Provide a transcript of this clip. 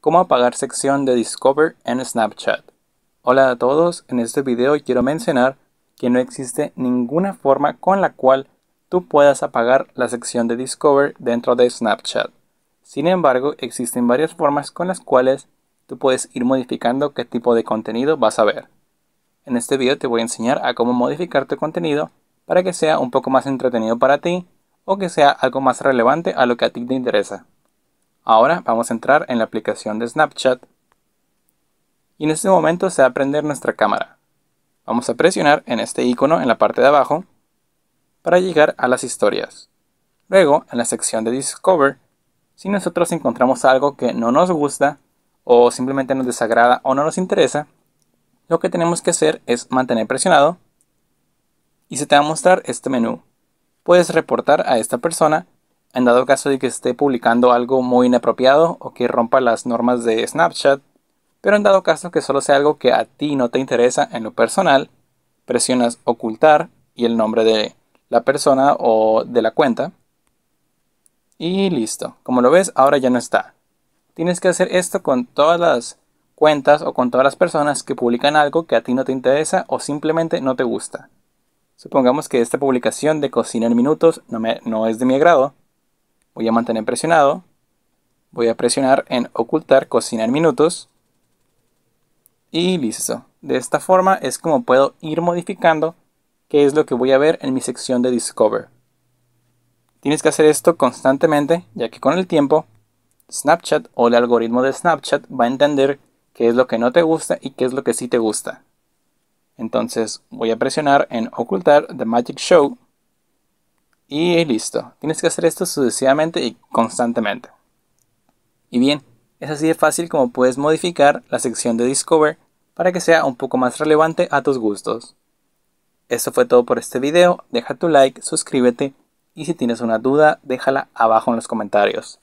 Cómo apagar sección de Discover en Snapchat. Hola a todos, en este video quiero mencionar que no existe ninguna forma con la cual tú puedas apagar la sección de Discover dentro de Snapchat. Sin embargo, existen varias formas con las cuales tú puedes ir modificando qué tipo de contenido vas a ver. En este video te voy a enseñar a cómo modificar tu contenido para que sea un poco más entretenido para ti o que sea algo más relevante a lo que a ti te interesa. Ahora vamos a entrar en la aplicación de Snapchat y en este momento se va a prender nuestra cámara. Vamos a presionar en este icono en la parte de abajo para llegar a las historias. Luego, en la sección de Discover, si nosotros encontramos algo que no nos gusta o simplemente nos desagrada o no nos interesa, lo que tenemos que hacer es mantener presionado y se te va a mostrar este menú. Puedes reportar a esta persona en dado caso de que esté publicando algo muy inapropiado o que rompa las normas de Snapchat, pero en dado caso que solo sea algo que a ti no te interesa en lo personal, presionas ocultar y el nombre de la persona o de la cuenta. Y listo, como lo ves ahora ya no está. Tienes que hacer esto con todas las cuentas o con todas las personas que publican algo que a ti no te interesa o simplemente no te gusta. Supongamos que esta publicación de cocina en minutos no, no es de mi agrado, Voy a mantener presionado. Voy a presionar en ocultar cocinar minutos. Y listo. De esta forma es como puedo ir modificando qué es lo que voy a ver en mi sección de Discover. Tienes que hacer esto constantemente, ya que con el tiempo Snapchat o el algoritmo de Snapchat va a entender qué es lo que no te gusta y qué es lo que sí te gusta. Entonces voy a presionar en ocultar The Magic Show y listo. Tienes que hacer esto sucesivamente y constantemente. Y bien, es así de fácil como puedes modificar la sección de Discover para que sea un poco más relevante a tus gustos. Esto fue todo por este video, deja tu like, suscríbete y si tienes una duda déjala abajo en los comentarios.